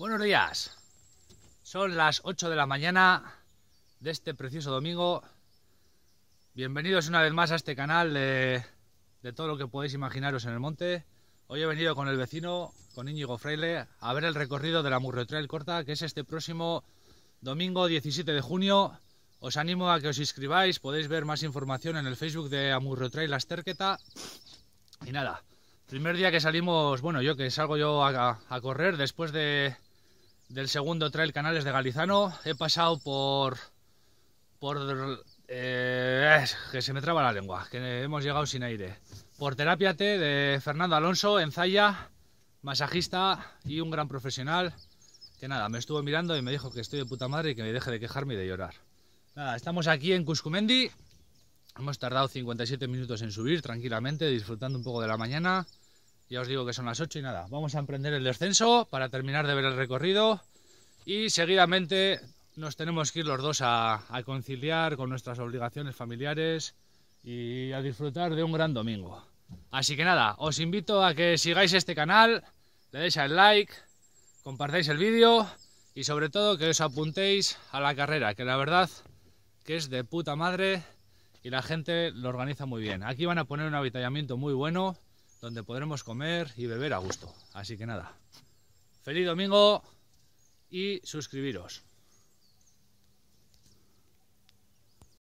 Buenos días. Son las 8 de la mañana de este precioso domingo. Bienvenidos una vez más a este canal de, todo lo que podéis imaginaros en el monte. Hoy he venido con el vecino, con Íñigo Fraile, a ver el recorrido de la Murro Trail Corta, que es este próximo domingo 17 de junio. Os animo a que os inscribáis, podéis ver más información en el Facebook de Amurro Trail Asterqueta. Y nada, primer día que salimos, bueno, yo que salgo yo a correr después de, del segundo trail Canales de Galizano. He pasado por. por. Eh, que se me traba la lengua, que hemos llegado sin aire. Por Terapia T de Fernando Alonso en Zaya, masajista y un gran profesional. Que nada, me estuvo mirando y me dijo que estoy de puta madre y que me deje de quejarme y de llorar. Nada, estamos aquí en Cuscumendi. Hemos tardado 57 minutos en subir tranquilamente, disfrutando un poco de la mañana. Ya os digo que son las 8 y nada, vamos a emprender el descenso para terminar de ver el recorrido y seguidamente nos tenemos que ir los dos a, conciliar con nuestras obligaciones familiares y a disfrutar de un gran domingo. Así que nada, os invito a que sigáis este canal, le deis al like, compartáis el vídeo y sobre todo que os apuntéis a la carrera, que la verdad que es de puta madre y la gente lo organiza muy bien. Aquí van a poner un avitallamiento muy bueno donde podremos comer y beber a gusto. Así que nada, feliz domingo y suscribiros.